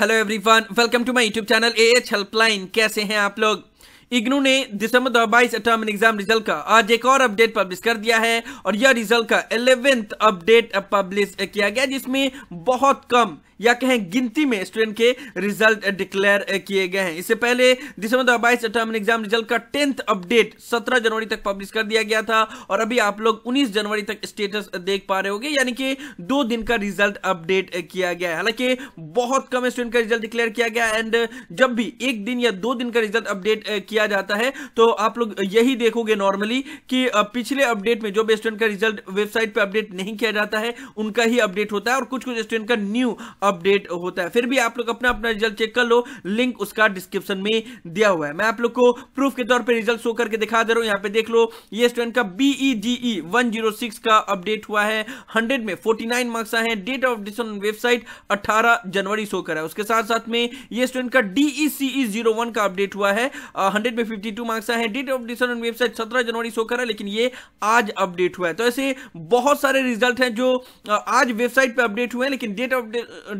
hello everyone welcome to my YouTube channel A H helpline कैसे हैं आप लोग इग्नू ने दिसंबर दो टर्म एग्जाम रिजल्ट का आज एक और अपडेट पब्लिश कर दिया है और यह रिजल्ट का एलेवेंथ अपडेट पब्लिश किया गया जिसमें बहुत कम या कहें गिनती में स्टूडेंट के रिजल्ट डिक्लेयर किए गए हैं इससे पहले दिसंबर दो हजार बाईस टर्म एग्जाम रिजल्ट का टेंथ अपडेट सत्रह जनवरी तक पब्लिश कर दिया गया था और अभी आप लोग उन्नीस जनवरी तक स्टेटस देख पा रहे होंगे यानी कि दो दिन का रिजल्ट अपडेट किया गया है हालांकि बहुत कम स्टूडेंट का रिजल्ट डिक्लेयर किया गया एंड जब भी एक दिन या दो दिन का रिजल्ट अपडेट किया जाता है तो आप लोग यही देखोगे नॉर्मली कि पिछले अपडेट में जो भी स्टूडेंट का रिजल्ट वेबसाइट पर अपडेट नहीं किया जाता है उनका ही अपडेट होता है और कुछ कुछ स्टूडेंट का न्यू अपडेट होता है फिर भी आप लोग अपना अपना रिजल्ट चेक कर लो लिंक उसका डिस्क्रिप्शन में दिया हुआ है मैं आप लोग को प्रूफ के तौर पर रिजल्ट शो करके दिखा दे रहा हूं यहाँ पे देख लो ये स्टूडेंट का बीई जीई वन का अपडेट हुआ है हंड्रेड में फोर्टी नाइन मार्क्स आए हैं डेट ऑफ डिसन वेबसाइट अट्ठारह जनवरी शो करा है उसके साथ साथ में ये स्टूडेंट का डीई सीई जीरो का अपडेट हुआ है हंड्रेड में फिफ्टी टू मार्क्स आए हैं डेट ऑफ डिसन वेबसाइट सत्रह जनवरी शो करा है लेकिन ये आज अपडेट हुआ है तो ऐसे बहुत सारे रिजल्ट हैं जो आज वेबसाइट पर अपडेट हुए हैं लेकिन date of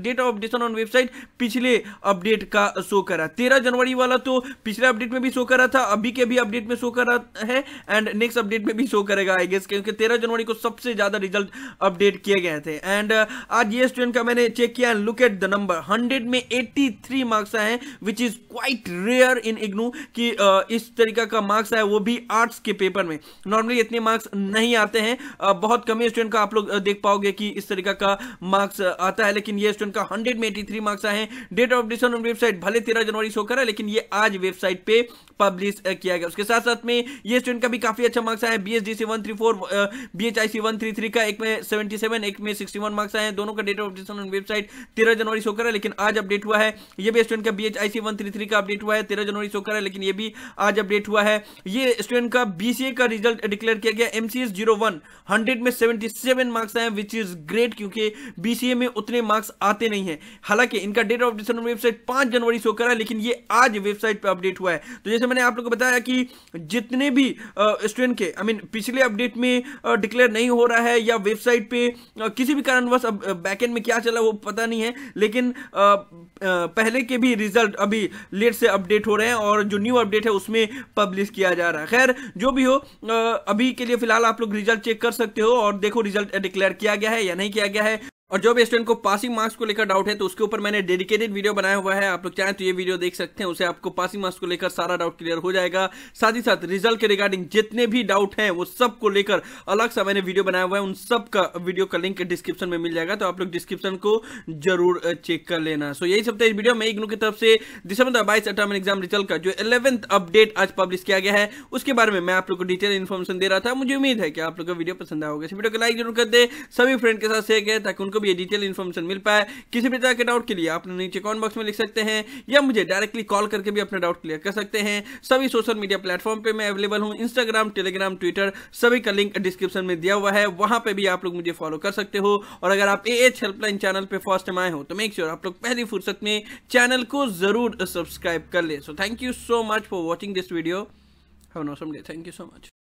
date of updation on website पिछले अपडेट का शो कर रहा है तेरह जनवरी वाला तो पिछले अपडेट में भी शो कर रहा था अभी के भी अपडेट में शो कर रहा है एंड नेक्स्ट अपडेट में भी शो करेगा आई गेस क्योंकि तेरह जनवरी को सबसे ज्यादा रिजल्ट अपडेट किए गए थे एंड uh, आज ये स्टूडेंट का मैंने चेक किया and look at the number hundred में एट्टी थ्री मार्क्स आए हैं which is quite rare in IGNOU कि uh, इस तरीका का मार्क्स आया वो भी आर्ट्स के पेपर में नॉर्मली इतने मार्क्स नहीं आते हैं uh, बहुत कम स्टूडेंट का आप लोग देख पाओगे कि इस तरीका का मार्क्स आता है लेकिन ये क्वेश्चन का हंड्रेड में एटी थ्री मार्क्स आए हैं date of decision on website भले तेरह जनवरी शो है लेकिन ये आज वेबसाइट पे पब्लिश किया गया उसके साथ साथ में ये स्टूडेंट का भी काफी अच्छा मार्क्स आया B S D C one three four B H I C one three three का एक में सेवेंटी सेवन एक में सिक्सटी वन मार्क्स आए हैं दोनों का date of decision on website तेरह जनवरी शो है लेकिन आज अपडेट हुआ है ये भी स्टूडेंट का B H I C one three three का अपडेट हुआ है तेरह जनवरी शो है लेकिन ये भी आज अपडेट हुआ है ये स्टूडेंट का बी सी ए का रिजल्ट डिक्लेयर किया गया M C S zero one hundred में सेवेंटी सेवन मार्क्स आए हैं विच इज ग्रेट क्योंकि बी सी ए में उतने मार्क्स आते आते नहीं है हालांकि इनका डेट ऑफ डिसमेंट वेबसाइट पांच जनवरी से होकर है लेकिन ये आज वेबसाइट पर अपडेट हुआ है तो जैसे मैंने आप लोग को बताया कि जितने भी स्टूडेंट के आई मीन पिछले अपडेट में डिक्लेयर नहीं हो रहा है या वेबसाइट पे किसी भी कारणवश अब बैकेंड में क्या चला वो पता नहीं है लेकिन पहले के भी रिजल्ट अभी लेट से अपडेट हो रहे हैं और जो न्यू अपडेट है उसमें पब्लिश किया जा रहा है खैर जो भी हो अभी के लिए फिलहाल आप लोग रिजल्ट चेक कर सकते हो और देखो रिजल्ट डिक्लेयर किया गया है या नहीं किया गया है और जो भी स्टूडेंट को पासिंग मार्क्स को लेकर डाउट है तो उसके ऊपर मैंने डेडिकेटेड वीडियो बनाया हुआ है आप लोग चाहें तो ये वीडियो देख सकते हैं उसे आपको पासिंग मार्क्स को लेकर सारा डाउट क्लियर हो जाएगा साथ ही साथ रिजल्ट के रिगार्डिंग जितने भी डाउट हैं वो सब को लेकर अलग सा मैंने वीडियो बनाया हुआ है उन सब का वीडियो का लिंक डिस्क्रिप्शन में मिल जाएगा तो आप लोग डिस्क्रिप्शन को जरूर चेक कर लेना सो यही सब था इस वीडियो में इग्नू की तरफ से दिसंबर दो बाईस अठारह एग्जाम रिजल्ट का जो इलेवंथ अपडेट आज पब्लिश किया गया है उसके बारे में मैं आप लोग को डिटेल इन्फॉर्मेशन दे रहा था मुझे उम्मीद है कि आप लोग को वीडियो पसंद आओगे इस वीडियो को लाइक जरूर कर दे सभी फ्रेंड के साथ शेयर करें ताकि उनको भी ये डिटेल इन्फॉर्मेशन मिल पाए किसी भी तरह के डाउट के लिए आप नीचे कॉमेंट बॉक्स में लिख सकते हैं या मुझे डायरेक्टली कॉल करके भी अपना डाउट क्लियर कर सकते हैं सभी सोशल मीडिया प्लेटफॉर्म पर मैं अवेलेबल हूँ इंस्टाग्राम टेलीग्राम ट्विटर सभी का लिंक डिस्क्रिप्शन में दिया हुआ है वहाँ पर भी आप लोग मुझे फॉलो कर सकते हो और अगर आप ए एच हेल्पलाइन चैनल पर फर्स्ट टाइम आए हो तो मेक श्योर आप लोग पहली फुर्सत में चैनल को जरूर सब्सक्राइब कर ले so thank you so much for watching this video have an awesome day thank you so much